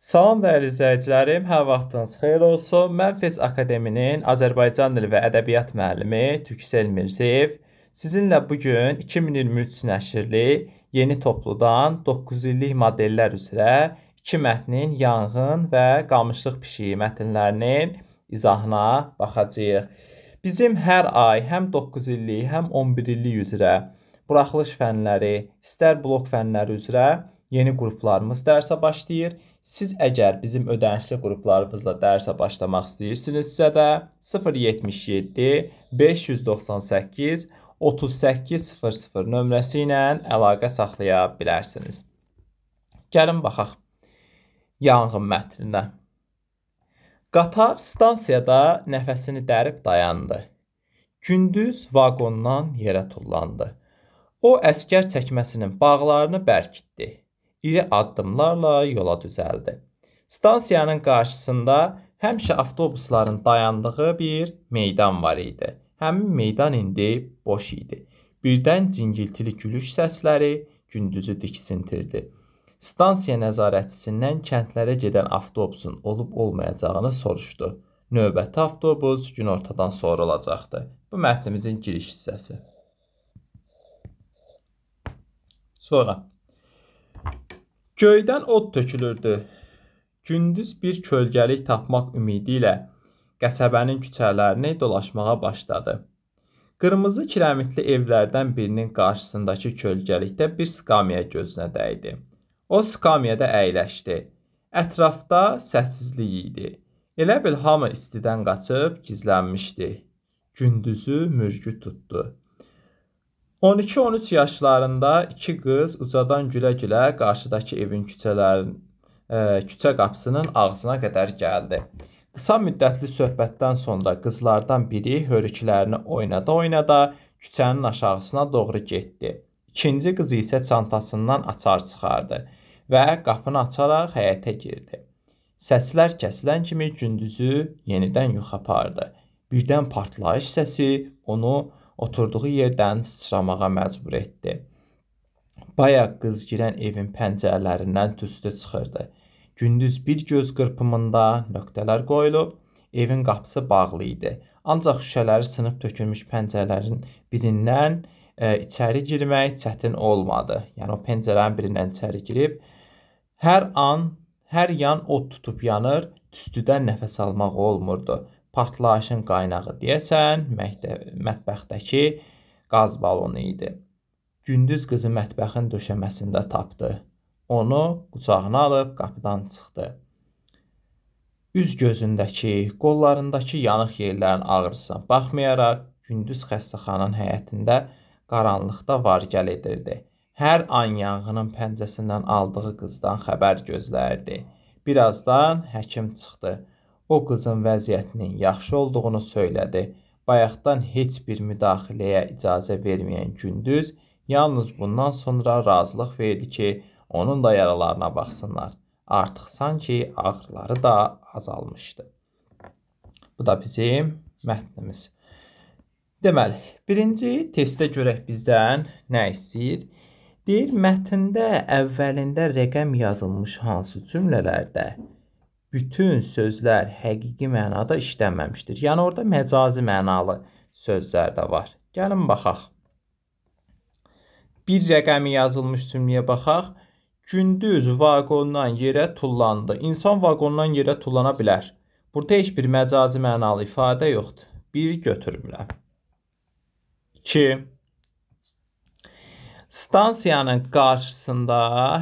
Salam dəyərli izləyicilərim, hər vaxtınız xeyir olsun. Mən Fes Akademinin Azərbaycan dili və ədəbiyyat müəllimi Tüksel Mirziyev sizinlə bu gün 2023 nəşrli Yeni Topludan 9 illik modellər üzrə iki mətnin Yanğın və Qamışlıq pişiyi mətnlərinin izahına baxacağıq. Bizim hər ay həm 9 illik, həm 11 illik üzrə buraxılış fənləri, istər blok fənləri üzrə yeni qruplarımız dərsə başlayır. Siz əgər bizim ödənişli qruplarımızla dərsə başlamaq istəyirsinizsə də 077 598 3800 nömrəsi ilə əlaqə saxlaya bilərsiniz. Gəlin baxaq yanğın mətninə. Qatar stansiyada nəfəsini dərib dayandı. Gündüz vaqondan yerə tullandı. O əskər çəkməsinin bağlarını bərkitdi iri addımlarla yola düzəldi. Stansiyanın qarşısında həmişə avtobusların dayandığı bir meydan var idi. Həmin meydan indi boş idi. Birdən cingiltili gülüş səsləri gündüzü diksintirdi. Stansiya nəzarətçisindən kəndlərə gedən avtobusun olub-olmayacağını soruşdu. Növbəti avtobus günortadan sonra olacaqdı. Bu mətnimizin giriş hissəsi. Sonra Göydən od tökülürdü. Gündüz bir kölgəlik tapmaq ümidi ilə qəsəbənin küçələrini dolaşmağa başladı. Qırmızı kirəmitli evlərdən birinin qarşısındakı kölgəlikdə bir skamya gözünə dəydi. O skamyada əyləşdi. Ətrafda səssizlik idi. Elə bil hamı istidən qaçıb gizlənmişdi. Gündüzü mürgü tutdu. 12-13 yaşlarında iki qız ucadan gülə-gülə qarşıdakı evin küçələrin ə, e, küçə qapısının ağzına qədər gəldi. Qısa müddətli söhbətdən sonra qızlardan biri hörüklərini oynada-oynada küçənin aşağısına doğru getdi. İkinci qız isə çantasından açar çıxardı və qapını açaraq həyətə girdi. Səslər kəsilən kimi gündüzü yenidən yuxa apardı. Birdən partlayış səsi onu oturduğu yerdən sıçramağa məcbur etdi. Bayaq qız girən evin pəncərələrindən tüstü çıxırdı. Gündüz bir göz qırpımında nöqtələr qoyulub, evin qapısı bağlı idi. Ancaq şüşələri sınıb tökülmüş pəncərələrin birindən e, içəri girmək çətin olmadı. Yəni o pəncərənin birindən içəri girib hər an hər yan od tutub yanır, tüstüdən nəfəs almaq olmurdu. Partlayışın qaynağı deyəsən mətbəxdəki qaz balonu idi. Gündüz qızı mətbəxin döşəməsində tapdı. Onu qucağına alıb qapıdan çıxdı. Üz gözündəki, qollarındakı yanıq yerlərin ağrısına baxmayaraq gündüz xəstəxananın həyətində qaranlıqda var-gəl edirdi. Hər an yanğının pəncəsindən aldığı qızdan xəbər gözləyirdi. Birazdan həkim çıxdı. O qızın vəziyyətinin yaxşı olduğunu söylədi. Bayaqdan heç bir müdaxiləyə icazə verməyən Gündüz yalnız bundan sonra razılıq verdi ki, onun da yaralarına baxsınlar. Artıq sanki ağrıları da azalmışdı. Bu da bizim mətnimiz. Deməli, birinci testə görək bizdən nə istəyir? Deyir, mətndə əvvəlində rəqəm yazılmış hansı cümlələrdə bütün sözlər həqiqi mənada işlənməmişdir. Yəni orada məcazi mənalı sözlər də var. Gəlin baxaq. Bir rəqəmi yazılmış cümləyə baxaq. Gündüz vaqondan yerə tullandı. İnsan vaqondan yerə tullana bilər. Burada heç bir məcazi mənalı ifadə yoxdur. Bir götürmürəm. 2 Stansiyanın qarşısında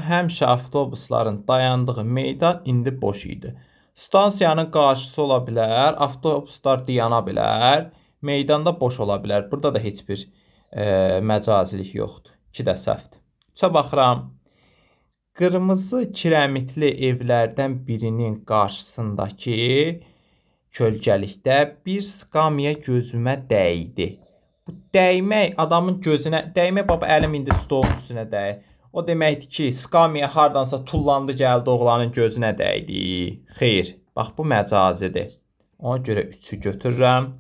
həmişə avtobusların dayandığı meydan indi boş idi. Stansiyanın qarşısı ola bilər, avtobuslar dayana bilər, meydanda boş ola bilər. Burada da heç bir e, məcazilik yoxdur. 2 də səhvdir. 3-ə baxıram. Qırmızı kirəmitli evlərdən birinin qarşısındakı kölgəlikdə bir skamya gözümə dəydi. Bu dəymək adamın gözünə, dəymək baba əlim indi stolun üstünə dəyir. O deməkdir ki, skamya hardansa tullandı gəldi oğlanın gözünə dəydi. Xeyr. Bax bu məcazidir. Ona görə 3-ü götürürəm,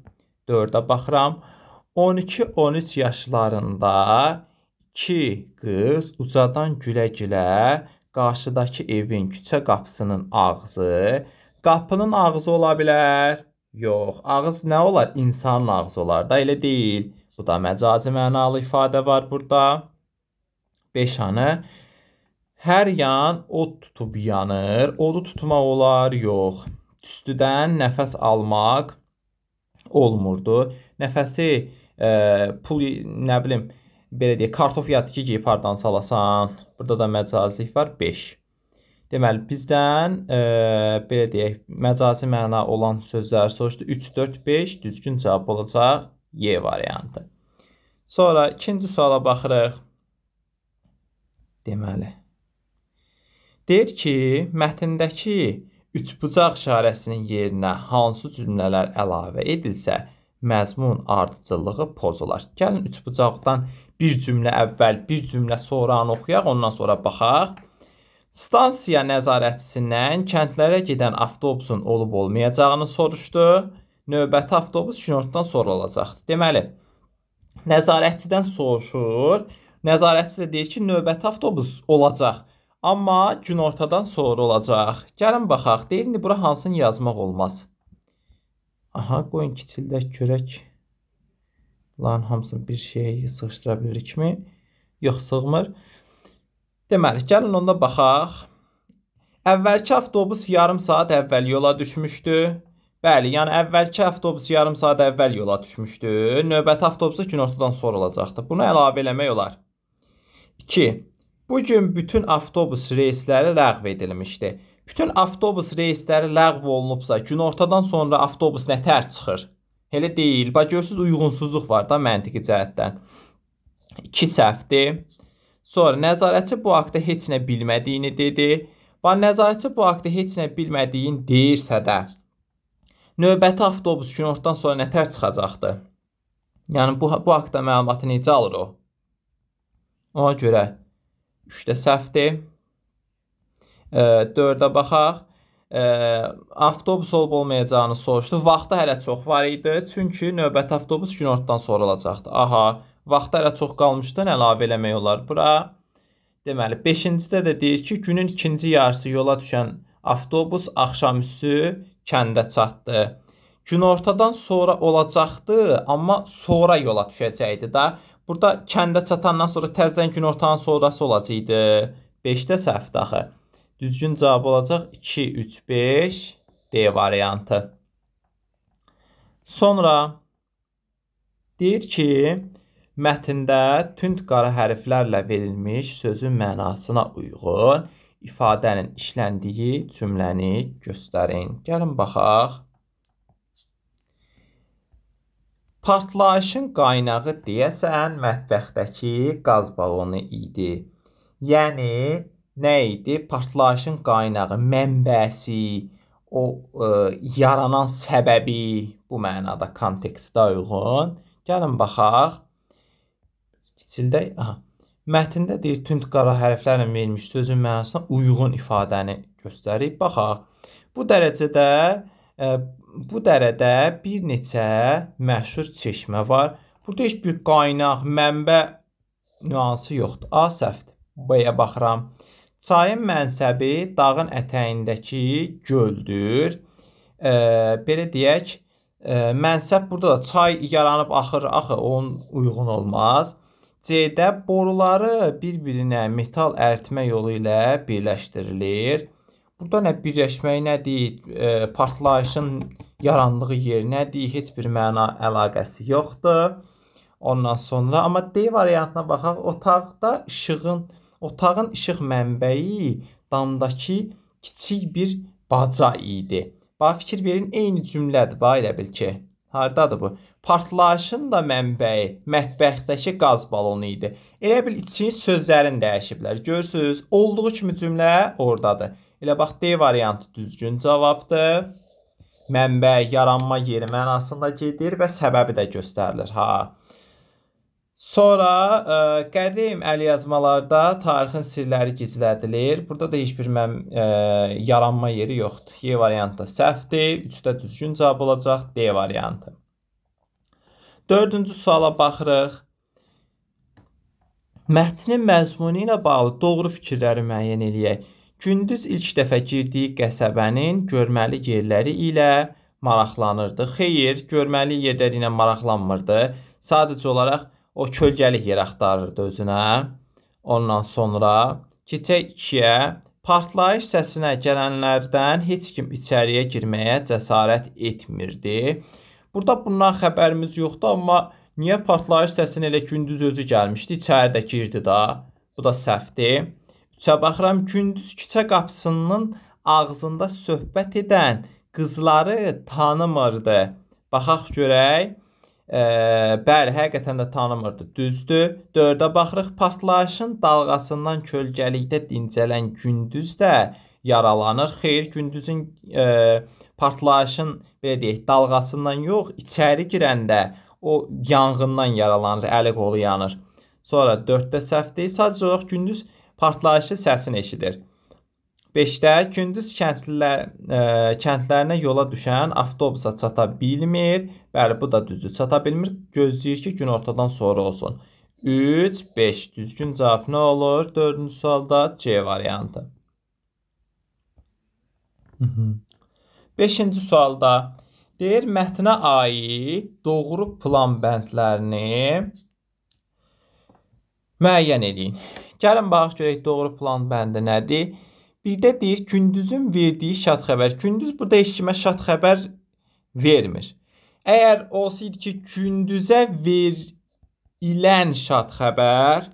4-ə baxıram. 12-13 yaşlarında iki qız ucadan gülə-gülə qarşıdakı evin küçə qapısının ağzı, qapının ağzı ola bilər. Yox, ağız nə olar? İnsanın ağzı olar da, elə deyil. Suda məcazi mənalı ifadə var burada. 5 anı. Hər yan od tutub yanır. Odu tutmaq olar? Yox. Tüstüdən nəfəs almaq olmurdu. Nəfəsi e, pul nə bilim belə deyək, kartof yatdı ki, pardan salasan. Burada da məcazilik var 5. Deməli bizdən e, belə deyək, məcazi məna olan sözlər soruşdu. 3 4 5 düzgün cavab olacaq. Y variantı. Sonra ikinci suala baxırıq. Deməli. Deyir ki, mətndəki üçbucaq işarəsinin yerinə hansı cümlələr əlavə edilsə, məzmun ardıcıllığı pozular. Gəlin üçbucaqdan bir cümlə əvvəl, bir cümlə sonra oxuyaq, ondan sonra baxaq. Stansiya nəzarətçisindən kəndlərə gedən avtobusun olub-olmayacağını soruşdu növbəti avtobus Şnyortdan sonra olacaqdır. Deməli, nəzarətçidən soruşur. Nəzarətçi də deyir ki, növbəti avtobus olacaq. Amma gün ortadan sonra olacaq. Gəlin baxaq. Deyir, indi bura hansını yazmaq olmaz. Aha, qoyun kiçildək görək. Bunların hamısını bir şeyə sıxışdıra bilirikmi? Yox, sığmır. Deməli, gəlin onda baxaq. Əvvəlki avtobus yarım saat əvvəl yola düşmüşdü. Bəli, yəni əvvəlki avtobus yarım saat əvvəl yola düşmüşdü. Növbəti avtobus günortadan sonra olacaqdı. Bunu əlavə eləmək olar. 2. Bu gün bütün avtobus reysləri ləğv edilmişdi. Bütün avtobus reysləri ləğv olunubsa, günortadan sonra avtobus nə tər çıxır? Elə deyil. Bax görürsüz, uyğunsuzluq var da məntiqi cəhətdən. 2 səhvdir. Sonra nəzarətçi bu haqqda heç nə bilmədiyini dedi. Bax nəzarətçi bu haqqda heç nə bilmədiyini deyirsə də, növbəti avtobus günortadan sonra nətər çıxacaqdı? Yəni bu bu haqqda məlumatı necə alır o? Ona görə 3-də səhvdir. 4-də baxaq. Ə, avtobus olub olmayacağını soruşdu. Vaxtı hələ çox var idi, çünki növbəti avtobus günortadan sonra olacaqdı. Aha, vaxtı hələ çox qalmışdan əlavə eləmək olar bura. Deməli, 5-cidə də deyir ki, günün ikinci yarısı yola düşən avtobus axşamüstü kəndə çatdı. Günortadan sonra olacaqdı, amma sonra yola düşəcəkdi da. Burada kəndə çatandan sonra təzədən günortanın sonrası olacaqdı. 5-də səhvdir axı. Düzgün cavab olacaq 2, 3, 5 D variantı. Sonra deyir ki, mətndə tünd qara hərflərlə verilmiş sözün mənasına uyğun ifadənin işləndiyi cümləni göstərin. Gəlin baxaq. Partlayışın qaynağı deyəsən mətbəxdəki qaz balonu idi. Yəni nə idi? Partlayışın qaynağı, mənbəsi, o ə, e, yaranan səbəbi bu mənada kontekstə uyğun. Gəlin baxaq. Kiçildək. Aha. Mətndə deyir tünd qara hərflərlə verilmiş sözün mənasına uyğun ifadəni göstərib. Baxaq. Bu dərəcədə e, bu dərədə bir neçə məşhur çeşmə var. Burada heç bir qaynaq, mənbə nüansı yoxdur. A səhvdir. B-yə baxıram. Çayın mənsəbi dağın ətəyindəki göldür. E, belə deyək, e, mənsəb burada da çay yaranıb axır, axı onun uyğun olmaz. C-də boruları bir-birinə metal əritmə yolu ilə birləşdirilir. Burada nə birləşmək nədir? E, partlayışın yarandığı yer nədir? Heç bir məna əlaqəsi yoxdur. Ondan sonra amma D variantına baxaq. Otaqda işığın otağın işıq mənbəyi damdakı kiçik bir baca idi. Bax fikir verin, eyni cümlədir, bax elə bil ki. Hardadır bu? Partlayışın da mənbəyi mətbəxdəki qaz balonu idi. Elə bil içi sözlərin dəyişiblər. Görürsüz, olduğu kimi cümlə ordadır. Elə bax D variantı düzgün cavabdır. Mənbə yaranma yeri mənasında gedir və səbəbi də göstərilir. Ha. Sonra ə, e, qədim əlyazmalarda tarixin sirləri gizlədilir. Burada da heç bir mən ə, e, yaranma yeri yoxdur. Y variantı səhvdir. 3-də düzgün cavab olacaq D variantı. 4-cü suala baxırıq. Mətnin məzmunu ilə bağlı doğru fikirləri müəyyən eləyək. Gündüz ilk dəfə girdiyi qəsəbənin görməli yerləri ilə maraqlanırdı. Xeyr, görməli yerləri ilə maraqlanmırdı. Sadəcə olaraq O kölgəlik yer axtarırdı özünə. Ondan sonra keçək 2-yə. Partlayış səsinə gələnlərdən heç kim içəriyə girməyə cəsarət etmirdi. Burada bundan xəbərimiz yoxdur, amma niyə partlayış səsinə elə gündüz özü gəlmişdi, içəri də girdi da. Bu da səhvdir. Üçə baxıram, gündüz küçə qapısının ağzında söhbət edən qızları tanımırdı. Baxaq görək. Ə, bəli, həqiqətən də tanımırdı. Düzdür. 4-ə baxırıq. Partlayışın dalğasından kölgəlikdə dincələn gündüz də yaralanır. Xeyr, gündüzün ə, e, partlayışın belə deyək, dalğasından yox, içəri girəndə o yanğından yaralanır, əli qolu yanır. Sonra 4-də səhvdir. Sadəcə olaraq gündüz partlayışı səsini eşidir. 5-də gündüz kəndlilər ə, e, kəndlərinə yola düşən avtobusa çata bilmir. Bəli, bu da düzdür. Çata bilmir. Gözləyir ki, gün ortadan sonra olsun. 3, 5 düzgün cavab nə olur? 4-cü sualda C variantı. 5-ci sualda deyir mətnə aid doğru plan bəndlərini müəyyən edin. Gəlin baxaq görək doğru plan bəndi nədir? Birdə deyir gündüzün verdiyi şad xəbər. Gündüz burada eşimə şad xəbər vermir. Əgər olsaydı ki, gündüzə verilən şad xəbər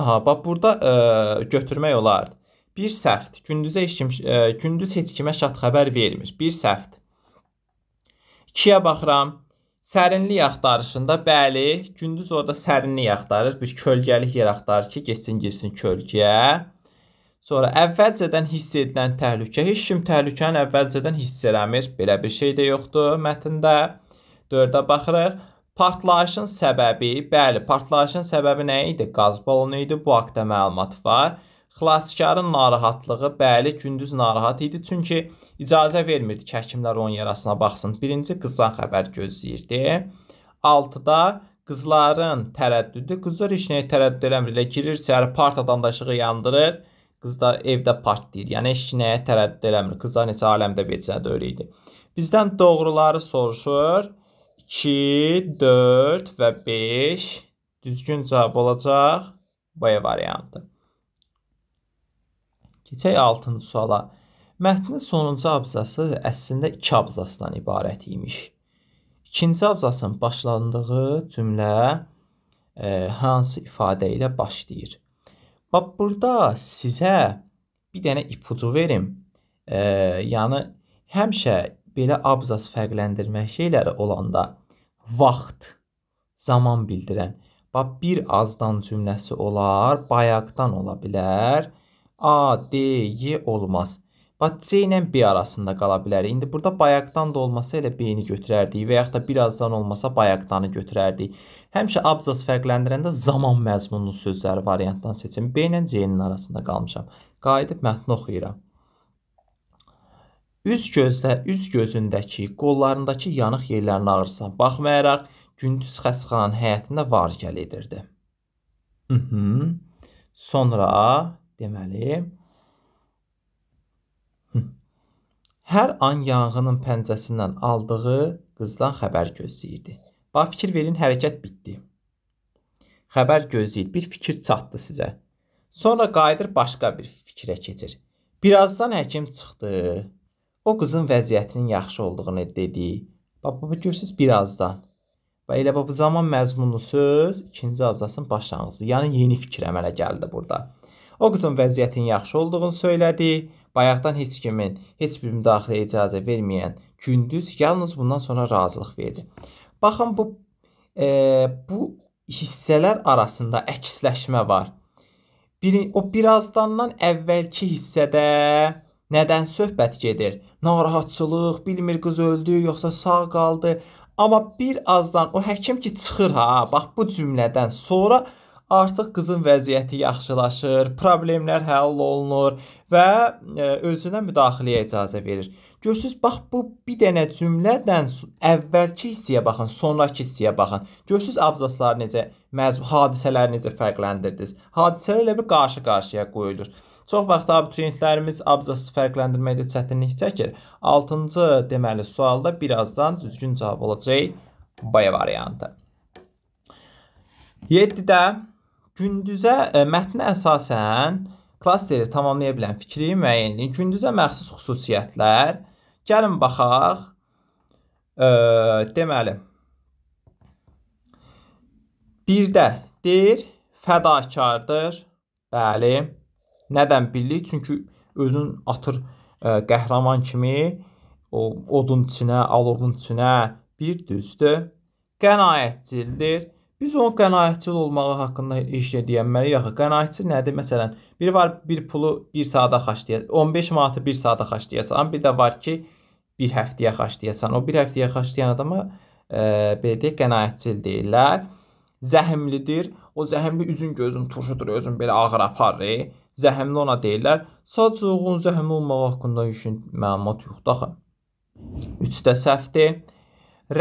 Aha, bax burada ə, e, götürmək olar. Bir səhvdir. Gündüzə heç kim ə, e, gündüz heç kimə şad xəbər vermir. Bir səhvdir. 2-yə baxıram. Sərinlik axtarışında bəli, gündüz orada sərinlik axtarır, bir kölgəlik yer axtarır ki, getsin girsin kölgəyə. Sonra əvvəlcədən hiss edilən təhlükə, heç kim təhlükəni əvvəlcədən hiss eləmir. Belə bir şey də yoxdur mətndə. 4-ə baxırıq. Partlayışın səbəbi, bəli, partlayışın səbəbi nə idi? Qaz balonu idi. Bu haqqda məlumat var. Xilaskarın narahatlığı, bəli, gündüz narahat idi, çünki icazə vermirdi ki, həkimlər onun yarasına baxsın. Birinci qızdan xəbər gözləyirdi. 6-da qızların tərəddüdü, qızlar heç nəyə tərəddüd eləmir, elə girir içəri, partadan da işığı yandırır Qızlar evdə partlayır. Yəni heç nəyə tərəddüd eləmir. Qızlar neçə aləmdə vecinə də öyle idi. Bizdən doğruları soruşur. 2, 4 və 5 düzgün cavab olacaq B variantı. Keçək 6-cı suala. Mətnin sonuncu abzası əslində 2 abzasdan ibarət imiş. İkinci abzasın başlandığı cümlə e, hansı ifadə ilə başlayır? Bax burada sizə bir dənə ipucu verim. E, yəni həmişə belə abzas fərqləndirmə şeyləri olanda vaxt, zaman bildirən. Bax bir azdan cümləsi olar, bayaqdan ola bilər. A, D, Y olmaz. Batçe ilə B arasında qala bilər. İndi burada bayaqdan da olmasa elə B-ni götürərdik və yaxud da birazdan olmasa bayaqdanı götürərdik. Həmişə abzas fərqləndirəndə zaman məzmunlu sözləri variantdan seçin. B ilə C-nin arasında qalmışam. Qayıdıb mətni oxuyuram. Üz gözlə, üz gözündəki, qollarındakı yanıq yerlərin ağrısına baxmayaraq Gündüz xəstəxananın həyətində var gəl edirdi. Mhm. Sonra deməli hər an yanğının pəncəsindən aldığı qızdan xəbər gözləyirdi. Bax fikir verin, hərəkət bitdi. Xəbər gözləyir, bir fikir çatdı sizə. Sonra qayıdır başqa bir fikrə keçir. Birazdan həkim çıxdı. O qızın vəziyyətinin yaxşı olduğunu dedi. Bax bu görürsüz birazdan. Və elə bu zaman məzmunlu söz ikinci abzasın başlanğıcı. Yəni yeni fikir əmələ gəldi burada. O qızın vəziyyətinin yaxşı olduğunu söylədi bayaqdan heç kimin heç bir müdaxiləyə icazə verməyən Gündüz yalnız bundan sonra razılıq verdi. Baxın bu e, bu hissələr arasında əksləşmə var. Bir, o birazdandan əvvəlki hissədə nədən söhbət gedir? Narahatçılıq, bilmir qız öldü, yoxsa sağ qaldı. Amma bir azdan o həkim ki çıxır ha, bax bu cümlədən sonra artıq qızın vəziyyəti yaxşılaşır, problemlər həll olunur və e, özünə müdaxiləyə icazə verir. Görürsüz, bax bu bir dənə cümlədən əvvəlki hissəyə baxın, sonrakı hissəyə baxın. Görürsüz abzasları necə, məzmun hadisələri necə fərqləndirdiniz. Hadisələrlə bir qarşı-qarşıya qoyulur. Çox vaxt abituriyentlərimiz abzas fərqləndirməkdə çətinlik çəkir. 6-cı deməli sualda birazdan düzgün cavab olacaq B variantı. 7-də gündüzə e, mətnə əsasən klasteri tamamlaya bilən fikri müəyyənliyin gündüzə məxsus xüsusiyyətlər. Gəlin baxaq. E, deməli. 1-də deyir fədakardır. Bəli. Nədən bildik? Çünki özün atır ə, qəhrəman kimi o odun içinə, alovun içinə bir düzdür. Qənaətcildir. Biz onun qənaətçil olmağı haqqında heç nə deyənməliyik axı. Qənaətçi nədir? Məsələn, biri var bir pulu 1 saata xərcləyir. 15 manatı 1 saata xərcləyəsən, bir də var ki, 1 həftəyə xərcləyəsən. O 1 həftəyə xərcləyən adama e, belə deyək, qənaətçil deyirlər. Zəhmlidir. O zəhmli üzün gözün turşudur, özün belə ağır aparır. E. Zəhmli ona deyirlər. Sadəcə oğlun zəhmli olmağı haqqında üçün məlumat yoxdur axı. 3-də səhvdir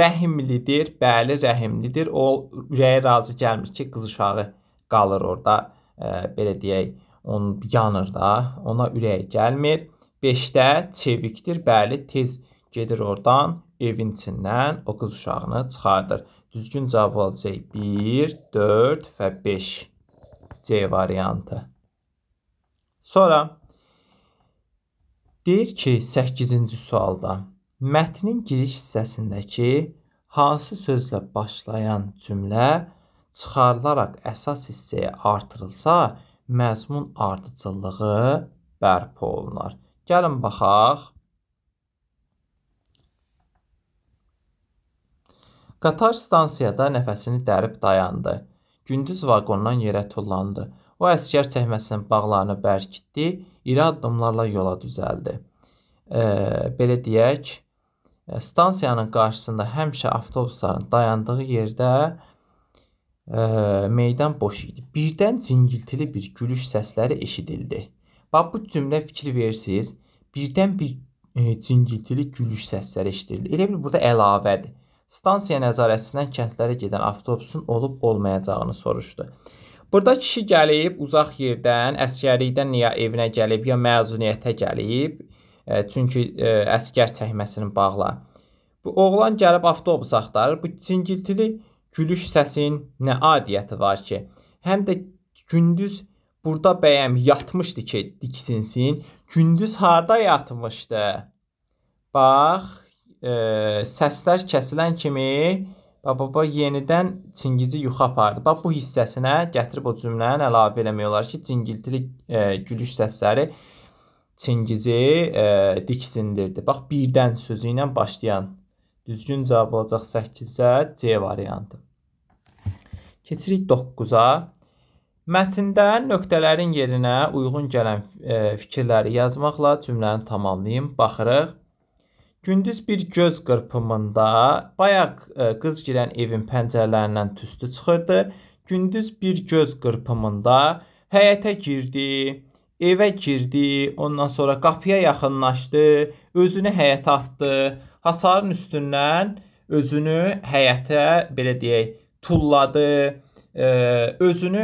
rəhimlidir, bəli, rəhimlidir. O ürəyə razı gəlmir ki, qız uşağı qalır orada, ə, e, belə deyək, onun yanır da, ona ürəyə gəlmir. 5-də çevikdir, bəli, tez gedir oradan, evin içindən o qız uşağını çıxardır. Düzgün cavab olacaq 1, 4 və 5 C variantı. Sonra deyir ki, 8-ci sualda Mətnin giriş hissəsindəki hansı sözlə başlayan cümlə çıxarılaraq əsas hissəyə artırılsa, məzmun ardıcıllığı bərpa olunar. Gəlin baxaq. Qatar stansiyada nəfəsini dərib dayandı. Gündüz vaqondan yerə tullandı. O əskər çəkməsinin bağlarını bərkitdi, iri addımlarla yola düzəldi. E, belə deyək, Stansiyanın qarşısında həmişə avtobusların dayandığı yerdə ə, meydan boş idi. Birdən cingiltili bir gülüş səsləri eşidildi. Bax bu cümlə fikir versiniz. Birdən bir e, cingiltili gülüş səsləri eşidildi. Elə bil burada əlavədir. Stansiya nəzarətçisindən kəndlərə gedən avtobusun olub-olmayacağını soruşdu. Burada kişi gəlib uzaq yerdən, əsgərlikdən ya evinə gəlib, ya məzuniyyətə gəlib, Çünki e, əskər çəkməsini bağla. Bu oğlan gəlib avtobus axtarır. Bu cingiltili gülüş səsinin nə adiyyəti var ki, həm də gündüz burada bəyəm yatmışdı ki, diksinsin. Gündüz harda yatmışdı? Bax, e, səslər kəsilən kimi Bababa yenidən Çingizi yuxu apardı. Bax bu hissəsinə gətirib o cümləni əlavə eləmək olar ki, cingiltili e, gülüş səsləri Çingizi e, diksindirdi. Bax, birdən sözü ilə başlayan düzgün cavab olacaq 8-ə C variantı. Keçirik 9-a. Mətndə nöqtələrin yerinə uyğun gələn e, fikirləri yazmaqla cümləni tamamlayın. Baxırıq. Gündüz bir göz qırpımında bayaq e, qız girən evin pəncərələrindən tüstü çıxırdı. Gündüz bir göz qırpımında həyətə girdi evə girdi, ondan sonra qapıya yaxınlaşdı, özünü həyətə atdı. Hasarın üstündən özünü həyətə, belə deyək, tulladı, e, özünü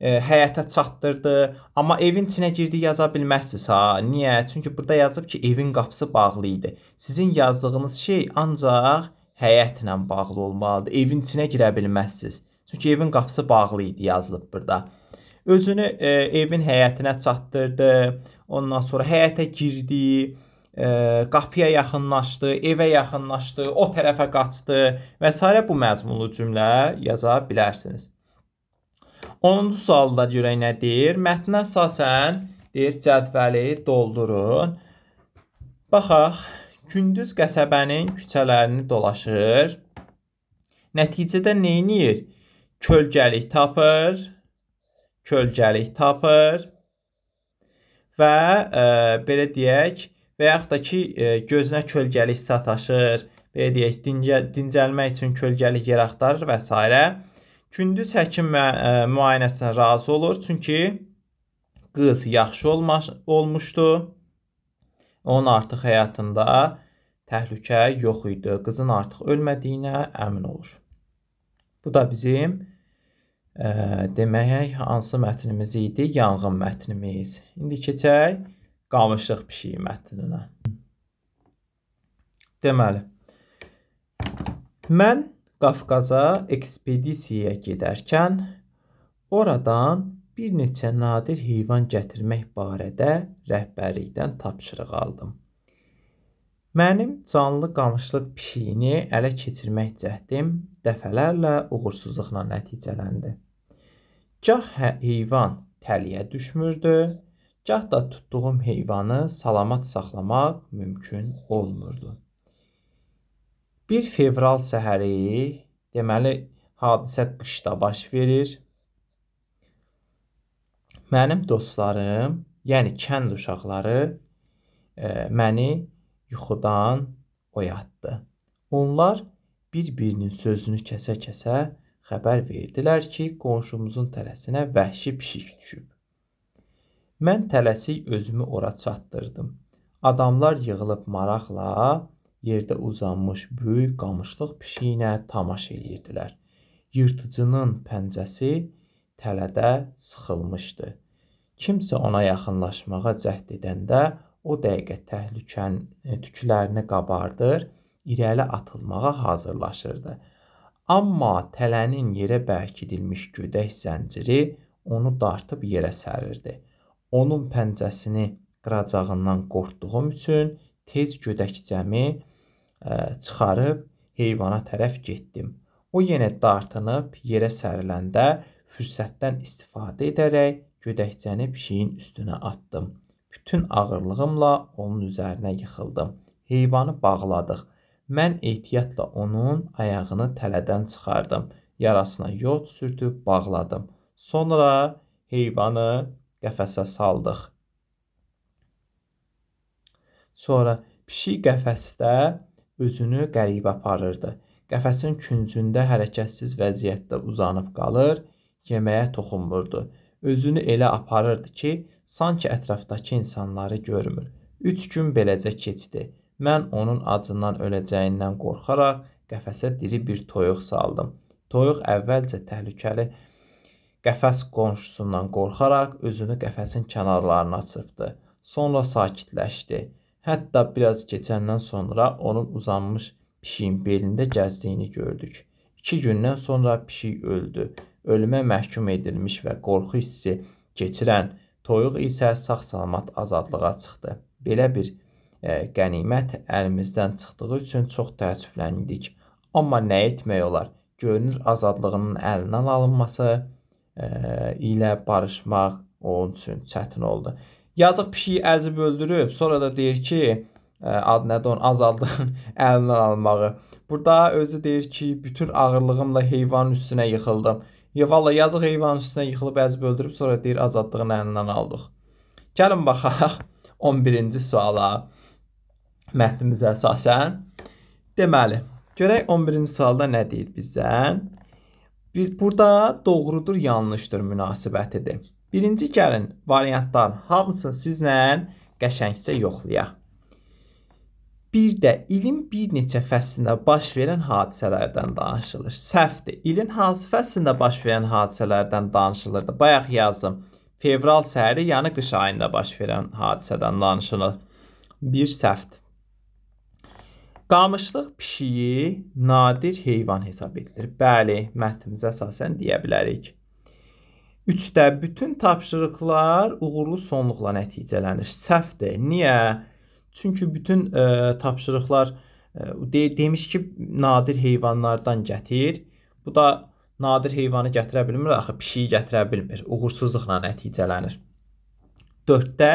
e, həyətə çatdırdı. Amma evin içinə girdi yaza bilməzsiniz ha. Niyə? Çünki burada yazıb ki, evin qapısı bağlı idi. Sizin yazdığınız şey ancaq həyətlə bağlı olmalıdır. Evin içinə girə bilməzsiniz. Çünki evin qapısı bağlı idi yazılıb burada. Özünü e, evin həyətinə çatdırdı. Ondan sonra həyətə girdi, e, qapıya yaxınlaşdı, evə yaxınlaşdı, o tərəfə qaçdı və s. bu məzmunlu cümlə yaza bilərsiniz. 10-cu sualda görə nə deyir? Mətnə əsasən deyir cədvəli doldurun. Baxaq, gündüz qəsəbənin küçələrini dolaşır. Nəticədə nə edir? Kölgəlik tapır kölgəlik tapır və ə, e, belə deyək və yaxud da ki ə, e, gözünə kölgəlik sataşır, belə deyək dincə, dincəlmək üçün kölgəlik yer axtarır və s. Gündüz həkim mə, ə, e, müayinəsinə razı olur çünki qız yaxşı olmuş, olmuşdu. Onun artıq həyatında təhlükə yox idi. Qızın artıq ölmədiyinə əmin olur. Bu da bizim demək, hansı mətnimiz idi? Yanğın mətnimiz. İndi keçək qamışlıq pişiyi mətninə. Deməli, mən Qafqaza ekspedisiyaya gedərkən oradan bir neçə nadir heyvan gətirmək barədə rəhbərlikdən tapşırıq aldım. Mənim canlı qamışlıq pişiyini ələ keçirmək cəhdim dəfələrlə uğursuzluqla nəticələndi. Gah hə, heyvan təliyə düşmürdü, gah da tutduğum heyvanı salamat saxlamaq mümkün olmurdu. 1 fevral səhəri, deməli, hadisə qışda baş verir. Mənim dostlarım, yəni kənd uşaqları ə, e, məni yuxudan oyatdı. Onlar bir-birinin sözünü kəsə-kəsə xəbər verdilər ki, qonşumuzun tələsinə vəhşi pişik düşüb. Mən tələsik özümü ora çatdırdım. Adamlar yığılıb maraqla yerdə uzanmış böyük qamışlıq pişiyinə tamaşa edirdilər. Yırtıcının pəncəsi tələdə sıxılmışdı. Kimsə ona yaxınlaşmağa cəhd edəndə o dəqiqə təhlükənin e, tüklərini qabardır, irəli atılmağa hazırlaşırdı. Amma tələnin yerə bərkidilmiş gödək zənciri onu dartıb yerə sərirdi. Onun pəncəsini qıracağından qorxduğum üçün tez gödəkcəmi ə, e, çıxarıb heyvana tərəf getdim. O yenə dartınıb yerə səriləndə fürsətdən istifadə edərək gödəkcəni pişiyin üstünə atdım. Bütün ağırlığımla onun üzərinə yıxıldım. Heyvanı bağladıq. Mən ehtiyatla onun ayağını tələdən çıxardım. Yarasına yod sürtüb bağladım. Sonra heyvanı qəfəsə saldıq. Sonra pişik qəfəsdə özünü qəribə aparırdı. Qəfəsin küncündə hərəkətsiz vəziyyətdə uzanıb qalır, yeməyə toxunmurdu. Özünü elə aparırdı ki, sanki ətrafdakı insanları görmür. 3 gün beləcə keçdi. Mən onun acından öləcəyindən qorxaraq qəfəsə diri bir toyuq saldım. Toyuq əvvəlcə təhlükəli qəfəs qonşusundan qorxaraq özünü qəfəsin kənarlarına çırpdı. Sonra sakitləşdi. Hətta biraz keçəndən sonra onun uzanmış pişiyin belində gəzdiyini gördük. 2 gündən sonra pişik öldü. Ölümə məhkum edilmiş və qorxu hissi keçirən toyuq isə sağ-salamat azadlığa çıxdı. Belə bir E, qənimət əlimizdən çıxdığı üçün çox təəssüfləndik. Amma nə etmək olar? Görünür azadlığının əlindən alınması ə, e, ilə barışmaq onun üçün çətin oldu. Yazıq pişiyi əzib öldürüb, sonra da deyir ki, e, ad nədir onun azadlığın əlindən almağı. Burada özü deyir ki, bütün ağırlığımla heyvanın üstünə yıxıldım. Ya valla yazıq heyvanın üstünə yıxılıb əzib öldürüb, sonra deyir azadlığın əlindən aldıq. Gəlin baxaq 11-ci suala mətnimizə əsasən. Deməli, görək 11-ci sualda nə deyir bizdən? Biz burada doğrudur, yanlışdır münasibətidir. Birinci gəlin variantların hamısını sizlə qəşəngcə yoxlayaq. Bir də ilin bir neçə fəslində baş verən hadisələrdən danışılır. Səhvdir. İlin hansı fəslində baş verən hadisələrdən danışılırdı? Bayaq yazdım. Fevral səhəri, yəni qış ayında baş verən hadisədən danışılır. Bir səhvdir. Qamışlıq pişiyi nadir heyvan hesab edilir. Bəli, mətnimizə əsasən deyə bilərik. 3-də bütün tapşırıqlar uğurlu sonluqla nəticələnir. Səhvdir. Niyə? Çünki bütün ə, e, tapşırıqlar ə, e, de demiş ki, nadir heyvanlardan gətir. Bu da nadir heyvanı gətirə bilmir, axı pişiyi gətirə bilmir. Uğursuzluqla nəticələnir. 4-də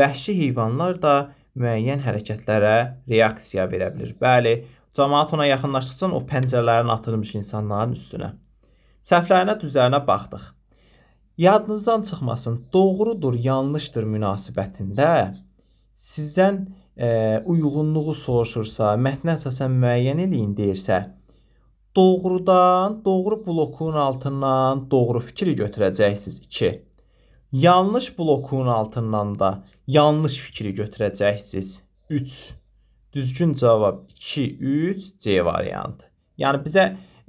vəhşi heyvanlar da müəyyən hərəkətlərə reaksiya verə bilir. Bəli, cəmaət ona yaxınlaşdıqca o pəncərələrini atırmış insanların üstünə. Səhvlərinə, düzlərinə baxdıq. Yadınızdan çıxmasın, doğrudur, yanlışdır münasibətində sizdən e, uyğunluğu soruşursa, mətnə əsasən müəyyən eləyin deyirsə, doğrudan, doğru blokunun altından doğru fikri götürəcəksiniz 2. Yanlış blokun altından da yanlış fikri götürəcəksiniz. 3. Düzgün cavab 2, 3 C variantı. Yəni bizə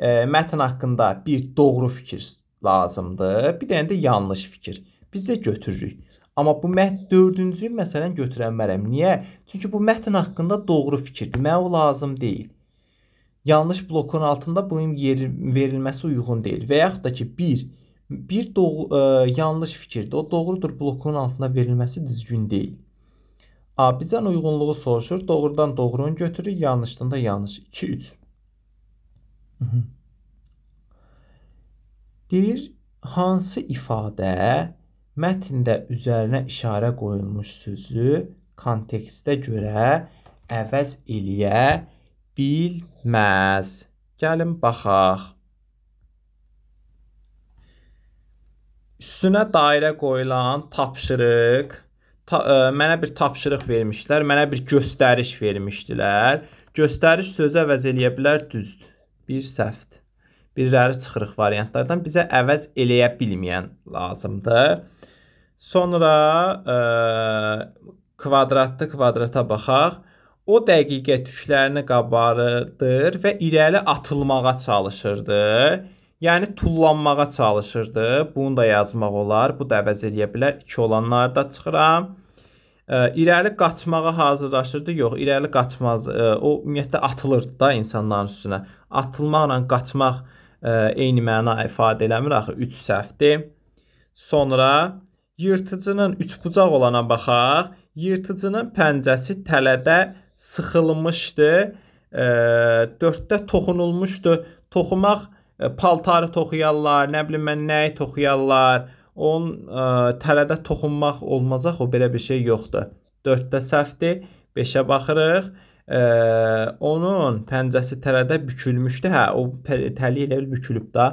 e, mətn haqqında bir doğru fikir lazımdır, bir dənə də yanlış fikir. Biz də götürürük. Amma bu mətn 4-cü məsələn götürə bilmərəm. Niyə? Çünki bu mətn haqqında doğru fikir demək o lazım deyil. Yanlış blokun altında bunun yer verilməsi uyğun deyil və yaxud da ki 1 bir doğru, ə, e, yanlış fikirdir. O doğrudur blokunun altına verilməsi düzgün deyil. A bizdən uyğunluğu soruşur. Doğrudan doğrunu götürür, yanlışdan da yanlış. 2 3. Deyir, hansı ifadə mətndə üzərinə işarə qoyulmuş sözü kontekstə görə əvəz eləyə bilməz? Gəlin baxaq. üstünə dairə qoyulan tapşırıq ta, ə, e, mənə bir tapşırıq vermişdilər, mənə bir göstəriş vermişdilər. Göstəriş sözü əvəz eləyə bilər düzdür. Bir səhvdir. Birləri çıxırıq variantlardan bizə əvəz eləyə bilməyən lazımdır. Sonra ə, e, kvadratlı kvadrata baxaq. O dəqiqə tüklərini qabarıdır və irəli atılmağa çalışırdı. Yəni tullanmağa çalışırdı. Bunu da yazmaq olar. Bu da əvəz eləyə bilər. 2 olanları da çıxıram. Ə, e, irəli qaçmağa hazırlaşırdı. Yox, irəli qaçmaz. Ə, e, o ümumiyyətlə atılırdı da insanların üstünə. Atılmaqla qaçmaq ə, e, eyni məna ifadə eləmir axı 3 səhvdir. Sonra yırtıcının 3 bucaq olana baxaq. Yırtıcının pəncəsi tələdə sıxılmışdı. 4-də toxunulmuşdu. Toxumaq E, paltarı toxuyarlar, nə bilim mən nəyi toxuyarlar. Onun ə, e, tələdə toxunmaq olmayacaq, o belə bir şey yoxdur. 4-də səhvdir, 5-ə baxırıq. Ə, e, onun pəncəsi tələdə bükülmüşdü. Hə, o təli elə bükülüb də.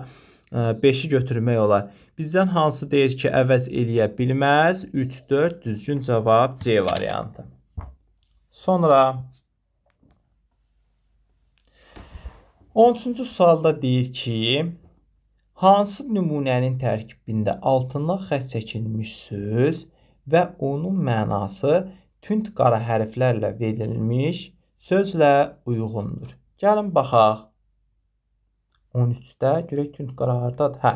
5-i götürmək olar. Bizdən hansı deyir ki, əvəz eləyə bilməz? 3, 4 düzgün cavab C variantı. Sonra 13-cü sualda deyir ki, hansı nümunənin tərkibində altından xətt çəkilmiş söz və onun mənası tünd qara hərflərlə verilmiş sözlə uyğundur. Gəlin baxaq. 13-də görək tünd qara hardadır? Hə.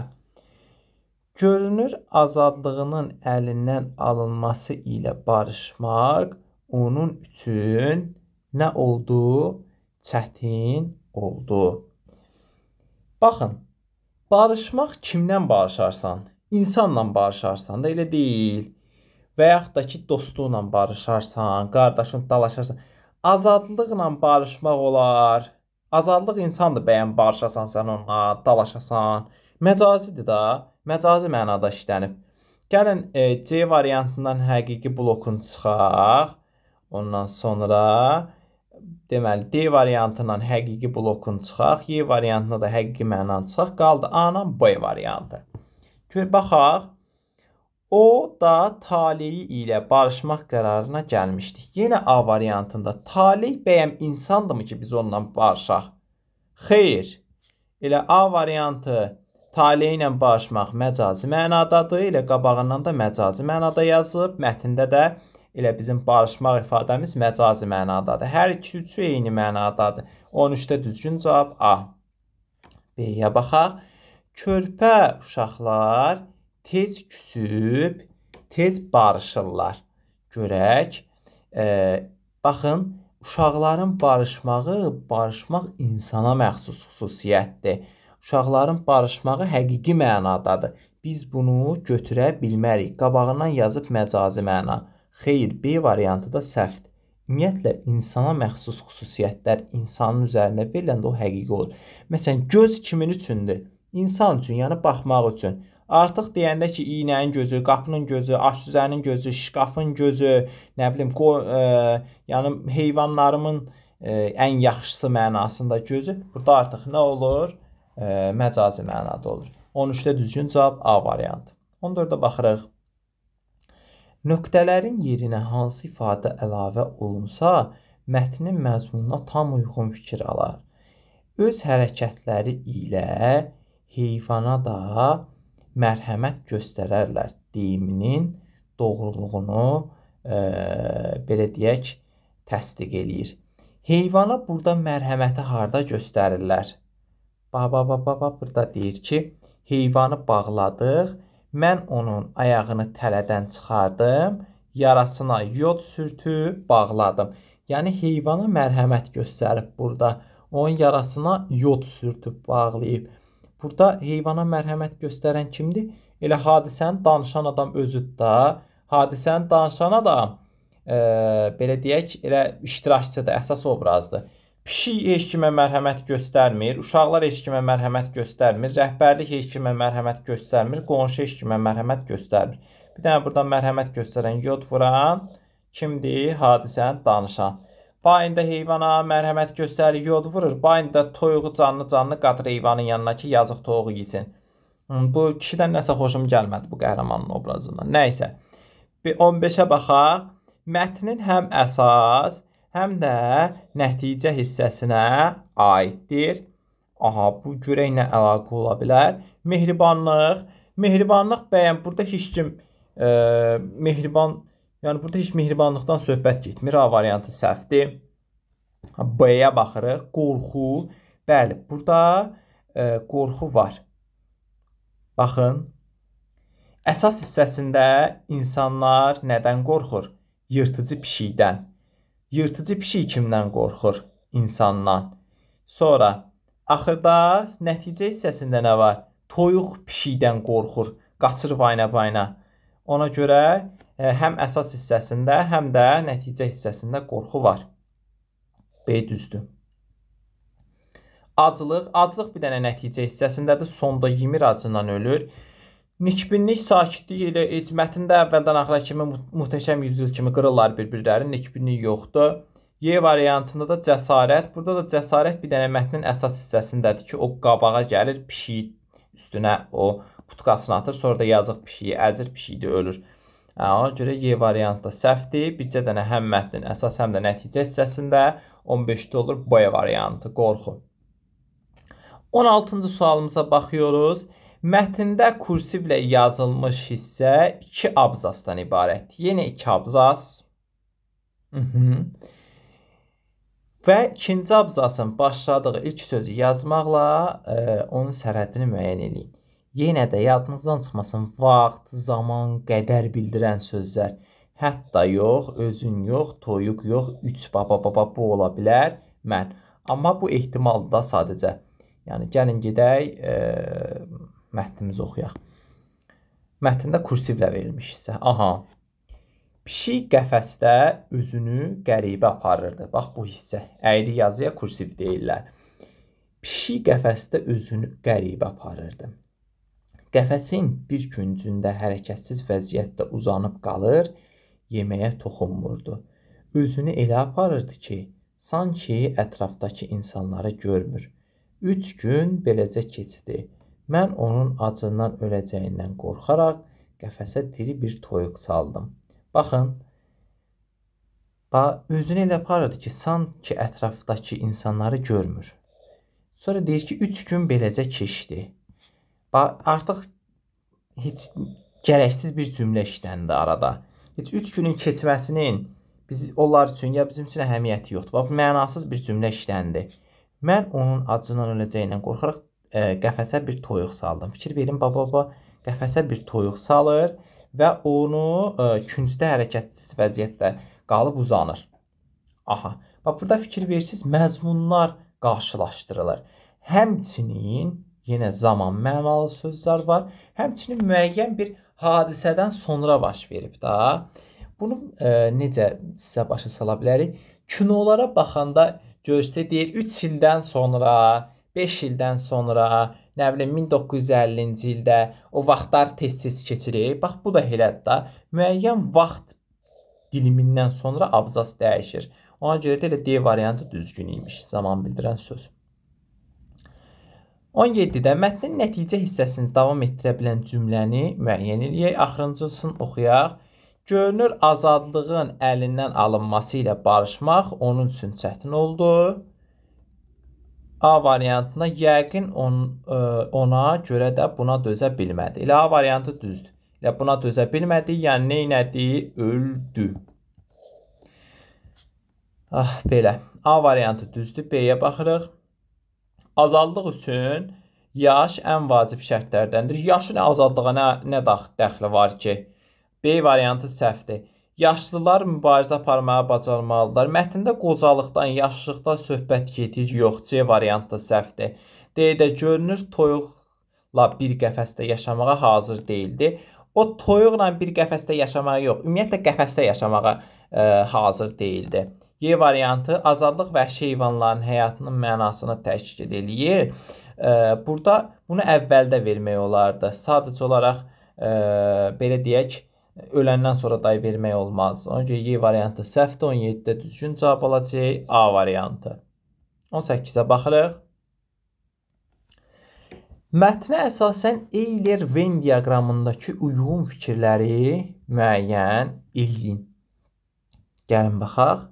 Görünür azadlığının əlindən alınması ilə barışmaq onun üçün nə oldu? Çətin oldu. Baxın, barışmaq kimdən barışarsan? İnsanla barışarsan da elə deyil. Və yaxud da ki, dostluqla barışarsan, qardaşınla dalaşarsan, azadlıqla barışmaq olar. Azadlıq insandır bəyən barışasan sən onunla, dalaşasan. Məcazidir da, məcazi mənada işlənib. Gəlin e, C variantından həqiqi blokun çıxaq. Ondan sonra deməli D variantından həqiqi blokun çıxaq, Y variantına da həqiqi mənan çıxaq, qaldı A-dan B variantı. Gör baxaq. O da taleyi ilə barışmaq qərarına gəlmişdik. Yenə A variantında taley bəyəm insandımı ki, biz onunla barışaq? Xeyr. Elə A variantı taleyi ilə barışmaq məcazi mənadadır. Elə qabağından da məcazi mənada yazılıb, mətndə də yazılıb Elə bizim barışmaq ifadəmiz məcazi mənadadır. Hər iki üçü eyni mənadadır. 13-də düzgün cavab A. B-yə baxaq. Körpə uşaqlar tez küsüb, tez barışırlar. Görək. E, baxın, uşaqların barışmağı, barışmaq insana məxsus xüsusiyyətdir. Uşaqların barışmağı həqiqi mənadadır. Biz bunu götürə bilmərik. Qabağından yazıb məcazi məna. Xeyr, B variantı da səhvdir. Ümumiyyətlə insana məxsus xüsusiyyətlər insanın üzərinə veriləndə o həqiqi olur. Məsələn, göz kimin üçündür? İnsan üçün, yəni baxmaq üçün. Artıq deyəndə ki, iynənin gözü, qapının gözü, aş düzənin gözü, şkafın gözü, nə bilim, qo, ə, e, yəni heyvanlarımın ə, e, ən yaxşısı mənasında gözü. Burada artıq nə olur? Ə, e, məcazi mənada olur. 13-də düzgün cavab A variantı. 14-də baxırıq. Nöqtələrin yerinə hansı ifadə əlavə olunsa, mətnin məzmununa tam uyğun fikir alar. Öz hərəkətləri ilə heyvana da mərhəmət göstərərlər deyiminin doğruluğunu e, belə deyək təsdiq eləyir. Heyvana burada mərhəməti harda göstərirlər? Baba baba baba burada deyir ki, heyvanı bağladıq Mən onun ayağını tələdən çıxardım, yarasına yod sürtüb bağladım. Yəni heyvana mərhəmət göstərib burada. Onun yarasına yod sürtüb bağlayıb. Burada heyvana mərhəmət göstərən kimdir? Elə hadisəni danışan adam özüdür da. Hadisəni danışan adam, ə, belə deyək, elə iştirakçıdır, əsas obrazdır. Pişik heç kimə mərhəmət göstərmir, uşaqlar heç kimə mərhəmət göstərmir, rəhbərlik heç kimə mərhəmət göstərmir, qonşu heç kimə mərhəmət göstərmir. Bir dənə buradan mərhəmət göstərən, yod vuran kimdir? Hadisən danışan. Bayində heyvana mərhəmət göstərir, yod vurur. Bayində toyuğu canlı-canlı qatır heyvanın yanına ki, yazıq toyuğu yesin. Hmm, bu kişidən nəsə xoşum gəlmədi bu qəhrəmanın obrazından. Nə isə. 15-ə baxaq. Mətnin həm əsas, həm də nəticə hissəsinə aiddir. Aha, bu görək nə əlaqə ola bilər? Mehribanlıq. Mehribanlıq bəyən burada heç kim e, mehriban, yəni burada heç mehribanlıqdan söhbət getmir. A variantı səhvdir. B-yə baxırıq. Qorxu. Bəli, burada e, qorxu var. Baxın. Əsas hissəsində insanlar nədən qorxur? Yırtıcı pişikdən. Yırtıcı pişik kimdən qorxur? İnsandan. Sonra axırda nəticə hissəsində nə var? Toyuq pişikdən qorxur, qaçır vayna-vayna. Ona görə e, həm əsas hissəsində, həm də nəticə hissəsində qorxu var. B düzdür. Aclıq, aclıq bir dənə nəticə hissəsindədir. Sonda yemir acından ölür. Nikbinlik sakitliyi ilə ec mətndə əvvəldən axıra kimi möhtəşəm yüzil kimi qırırlar bir-birlərini. Nikbinlik yoxdur. Y variantında da cəsarət. Burada da cəsarət bir dənə mətnin əsas hissəsindədir ki, o qabağa gəlir, pişiyi üstünə o qutqasını atır, sonra da yazıq pişiyi əzir, pişiyi də ölür. Hə, ona görə Y variantı səhvdir. Bircə dənə həm mətnin əsas, həm də nəticə hissəsində 15-də olur B variantı, qorxu. 16-cı sualımıza baxıyoruz. Mətndə kursivlə yazılmış hissə 2 abzasdan ibarətdir. Yenə 2 abzas. Mhm. Və ikinci abzasın başladığı ilk sözü yazmaqla ə, e, onun sərhədini müəyyən edin. Yenə də yadınızdan çıxmasın vaxt, zaman, qədər bildirən sözlər. Hətta yox, özün yox, toyuq yox, 3 baba baba bu ola bilər mən. Amma bu ehtimaldır da sadəcə. Yəni gəlin gedək, ə, e, mətnimizi oxuyaq. Mətndə kursivlə verilmiş hissə. Aha. Pişik qəfəsdə özünü qəribə aparırdı. Bax bu hissə. Əyri yazıya kursiv deyirlər. Pişik qəfəsdə özünü qəribə aparırdı. Qəfəsin bir küncündə hərəkətsiz vəziyyətdə uzanıb qalır, yeməyə toxunmurdu. Özünü elə aparırdı ki, sanki ətrafdakı insanları görmür. 3 gün beləcə keçdi. Mən onun acından öləcəyindən qorxaraq qəfəsə diri bir toyuq saldım. Baxın, ba özünü elə aparır ki, sanki ətrafdakı insanları görmür. Sonra deyir ki, 3 gün beləcə keçdi. Ba artıq heç gərəksiz bir cümlə işləndi arada. Heç 3 günün keçməsinin biz onlar üçün ya bizim üçün əhəmiyyəti yoxdur. Bax mənasız bir cümlə işləndi. Mən onun acından öləcəyindən qorxaraq ə, qəfəsə bir toyuq saldım. Fikir verin, baba-baba qəfəsə bir toyuq salır və onu ə, küncdə hərəkətsiz vəziyyətdə qalıb uzanır. Aha. Bax burada fikir versiz məzmunlar qarşılaşdırılır. Həmçinin yenə zaman mənalı sözlər var. Həmçinin müəyyən bir hadisədən sonra baş verib da. Bunu e, necə sizə başa sala bilərik? Kinolara baxanda görsə deyir 3 ildən sonra 5 ildən sonra, nə bilim 1950-ci ildə o vaxtlar tez-tez keçirik. Bax bu da elədir da. Müəyyən vaxt dilimindən sonra abzas dəyişir. Ona görə də elə D variantı düzgün imiş. Zaman bildirən söz. 17-də mətnin nəticə hissəsini davam etdirə bilən cümləni müəyyən eləyək. Axırıncısını oxuyaq. Görünür azadlığın əlindən alınması ilə barışmaq onun üçün çətin oldu. A variantına yəqin on, ə, e, ona görə də buna dözə bilmədi. Elə A variantı düzdür. Elə buna dözə bilmədi, yəni nə elədi? Öldü. Ah, belə. A variantı düzdür. B-yə baxırıq. Azadlıq üçün yaş ən vacib şərtlərdəndir. Yaşın azadlığa nə, nə daxili var ki? B variantı səhvdir yaşlılar mübarizə aparmağı bacarmalıdırlar. Mətndə qocalıqdan, yaşlılıqdan söhbət gedir, yox. C variantı da səhvdir. D-də görünür toyuqla bir qəfəsdə yaşamağa hazır deyildi. O toyuqla bir qəfəsdə yaşamağa yox, ümumiyyətlə qəfəsdə yaşamağa ə, e, hazır deyildi. Y variantı azadlıq və heyvanların həyatının mənasını təşkil eləyir. Ə, e, burada bunu əvvəldə vermək olardı. Sadəcə olaraq ə, e, belə deyək, öləndən sonra day vermək olmaz. Ona görə Y variantı səhvdir, 17-də düzgün cavab alacaq A variantı. 18-ə baxırıq. Mətnə əsasən Euler-Venn diaqramındakı uyğun fikirləri müəyyən eləyin. Gəlin baxaq.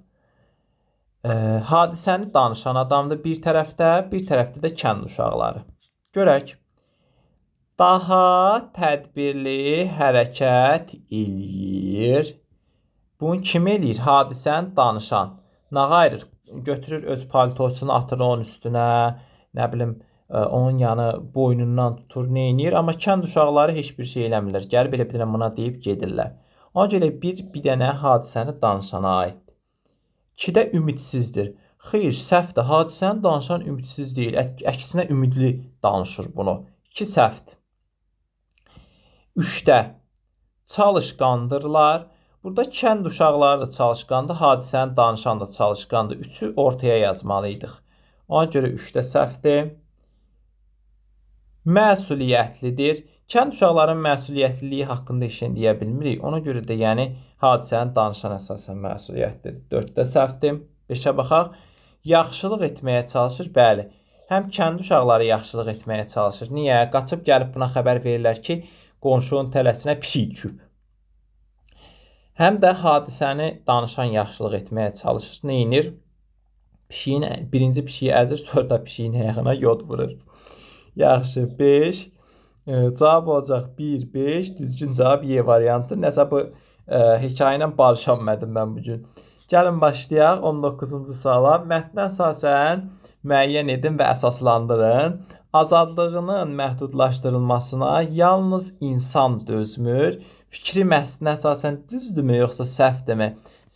E, hadisəni danışan adamdır bir tərəfdə, bir tərəfdə də kənd uşaqları. Görək daha tədbirli hərəkət eləyir. Bunu kim eləyir? Hadisən danışan. Nə qayırır? Götürür öz paltosunu atır onun üstünə, nə bilim, e, onun yanı boynundan tutur, nə eləyir? Amma kənd uşaqları heç bir şey eləmirlər. Gəlib elə bir dənə buna deyib gedirlər. Ona görə bir bir dənə hadisəni danışana aid. 2-də ümidsizdir. Xeyr, səhvdir. Hadisəni danışan ümidsiz deyil. Ək əksinə ümidli danışır bunu. 2 səhvdir. 3-də çalışqandırlar. Burada kənd uşaqları da çalışqandır, hadisəni danışan da çalışqandır. 3-ü ortaya yazmalıydıq. Ona görə 3-də səhvdir. Məsuliyyətlidir. Kənd uşaqlarının məsuliyyətliliyi haqqında işin deyə bilmirik. Ona görə də yəni hadisəni danışan əsasən məsuliyyətlidir. 4-də səhvdir. 5-ə baxaq. Yaxşılıq etməyə çalışır. Bəli. Həm kənd uşaqları yaxşılıq etməyə çalışır. Niyə? Qaçıb gəlib buna xəbər verirlər ki, qonşunun tələsinə pişik küp. Həm də hadisəni danışan yaxşılıq etməyə çalışır. Nə edir? Pişiyin birinci pişiyi əzir, sonra da pişiyin ayağına yod vurur. Yaxşı, 5. E, cavab olacaq 1 5. Düzgün cavab Y variantı. Nəsə bu ə, e, hekayə ilə barışamadım mən bu gün. Gəlin başlayaq 19-cu suala. Mətnə əsasən müəyyən edin və əsaslandırın. Azadlığının məhdudlaşdırılmasına yalnız insan dözmür. Fikri mətnə əsasən düzdürmü yoxsa səhvdirmi?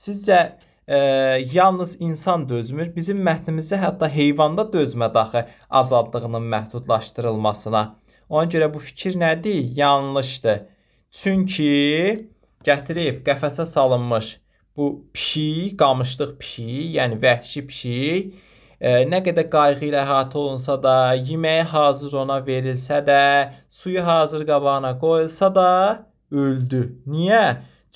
Sizcə e, yalnız insan dözmür. Bizim mətnimizdə hətta heyvanda dözmə daxı azadlığının məhdudlaşdırılmasına. Ona görə bu fikir nədir? Yanlışdır. Çünki gətirib qəfəsə salınmış bu pişik, qamışlıq pişik, yəni vəhşi pişik ə, e, nə qədər qayğı ilə əhatə olunsa da, yeməyi hazır ona verilsə də, suyu hazır qabağına qoyulsa da öldü. Niyə?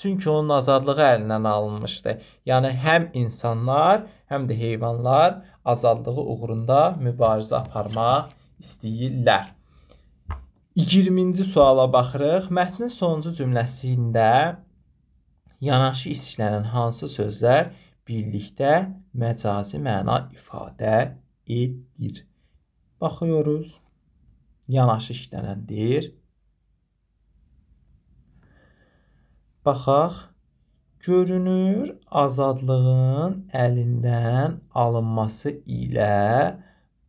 Çünki onun azadlığı əlindən alınmışdı. Yəni həm insanlar, həm də heyvanlar azadlığı uğrunda mübarizə aparmaq istəyirlər. 20-ci suala baxırıq. Mətnin sonuncu cümləsində yanaşı işlənən hansı sözlər birlikdə məcazi məna ifadə edir? Baxıyoruz. Yanaşı işlənəndir. Baxaq. Görünür azadlığın əlindən alınması ilə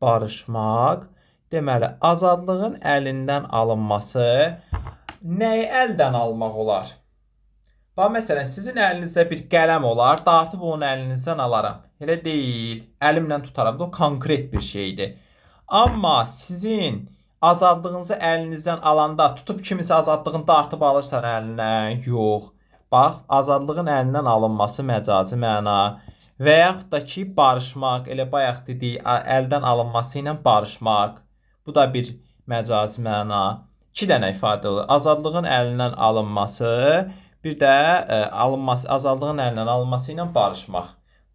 barışmaq. Deməli, azadlığın əlindən alınması nəyi əldən almaq olar? Və məsələn, sizin əlinizdə bir qələm olar, dartıb onu əlinizdən alaram. Elə deyil. Əlimlə tutaram da o konkret bir şeydir. Amma sizin azadlığınızı əlinizdən alanda tutub kimisə azadlığını dartıb alırsan əlinə, yox. Bax, azadlığın əlindən alınması məcazi məna və yaxud da ki, barışmaq, elə bayaq dediyi əldən alınması ilə barışmaq. Bu da bir məcazi məna. 2 dənə ifadə olur. Azadlığın əlindən alınması bir də ə, e, alınması, azadlığın əlindən alınması ilə barışmaq.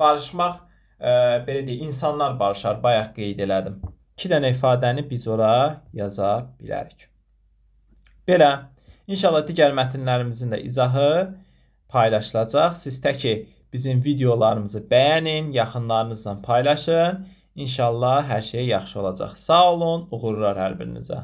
Barışmaq ə, e, belə deyək, insanlar barışar, bayaq qeyd elədim. 2 dənə ifadəni biz ora yaza bilərik. Belə, inşallah digər mətnlərimizin də izahı paylaşılacaq. Siz təki bizim videolarımızı bəyənin, yaxınlarınızla paylaşın. İnşallah hər şey yaxşı olacaq. Sağ olun, uğurlar hər birinizə.